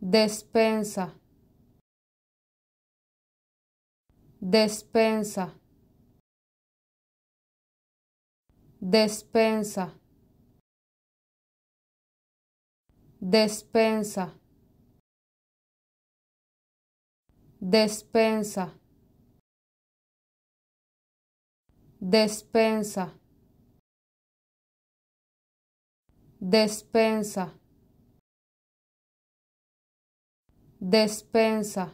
despensa, despensa, despensa, despensa, despensa, despensa, despensa despensa